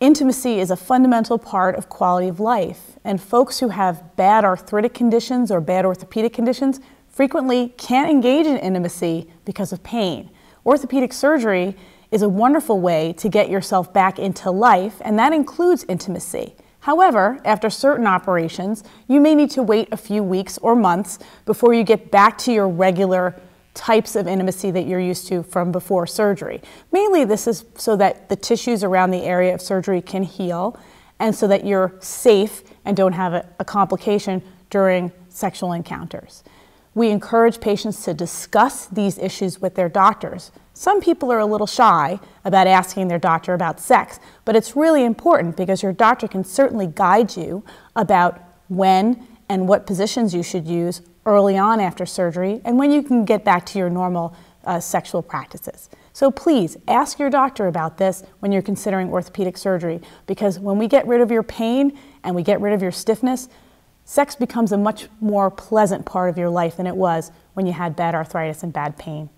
Intimacy is a fundamental part of quality of life, and folks who have bad arthritic conditions or bad orthopedic conditions frequently can't engage in intimacy because of pain. Orthopedic surgery is a wonderful way to get yourself back into life, and that includes intimacy. However, after certain operations, you may need to wait a few weeks or months before you get back to your regular types of intimacy that you're used to from before surgery. Mainly, this is so that the tissues around the area of surgery can heal and so that you're safe and don't have a, a complication during sexual encounters. We encourage patients to discuss these issues with their doctors. Some people are a little shy about asking their doctor about sex, but it's really important because your doctor can certainly guide you about when and what positions you should use early on after surgery, and when you can get back to your normal uh, sexual practices. So please ask your doctor about this when you're considering orthopedic surgery because when we get rid of your pain and we get rid of your stiffness, sex becomes a much more pleasant part of your life than it was when you had bad arthritis and bad pain.